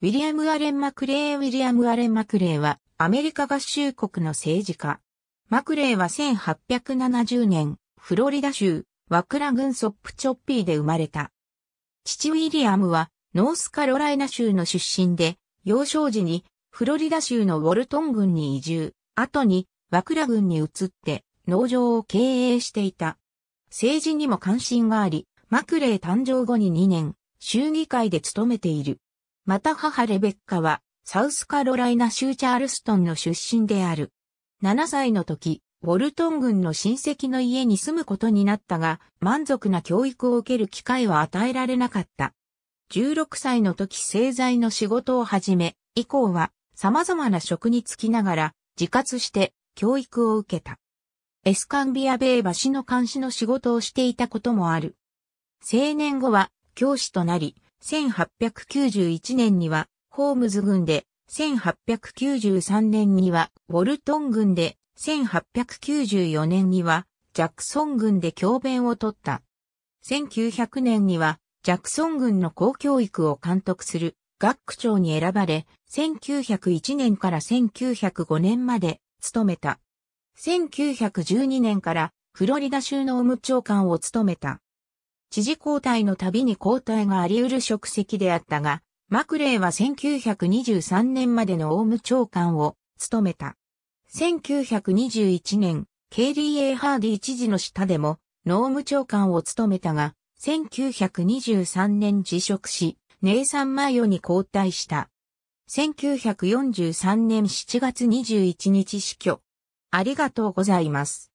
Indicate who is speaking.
Speaker 1: ウィリアム・アレン・マクレーウィリアム・アレン・マクレーはアメリカ合衆国
Speaker 2: の政治家。マクレーは1870年、フロリダ州、ワクラ郡ソップチョッピーで生まれた。父ウィリアムはノースカロライナ州の出身で、幼少時にフロリダ州のウォルトン郡に移住、後にワクラ郡に移って農場を経営していた。政治にも関心があり、マクレー誕生後に2年、衆議会で勤めている。また母レベッカは、サウスカロライナ州チャールストンの出身である。7歳の時、ウォルトン軍の親戚の家に住むことになったが、満足な教育を受ける機会は与えられなかった。16歳の時製材の仕事を始め、以降は様々な職に就きながら自活して教育を受けた。エスカンビア米橋の監視の仕事をしていたこともある。青年後は教師となり、1891年にはホームズ軍で、1893年にはウォルトン軍で、1894年にはジャクソン軍で教鞭を取った。1900年にはジャクソン軍の公教育を監督する学区長に選ばれ、1901年から1905年まで務めた。1912年からフロリダ州の務長官を務めた。知事交代の度に交代があり得る職責であったが、マクレーは1923年までのオウム長官を務めた。1921年、KDA ハーディ知事の下でも、農務長官を務めたが、1923年辞職し、ネイサン・マイオに交代した。1943年7月21日死去。
Speaker 1: ありがとうございます。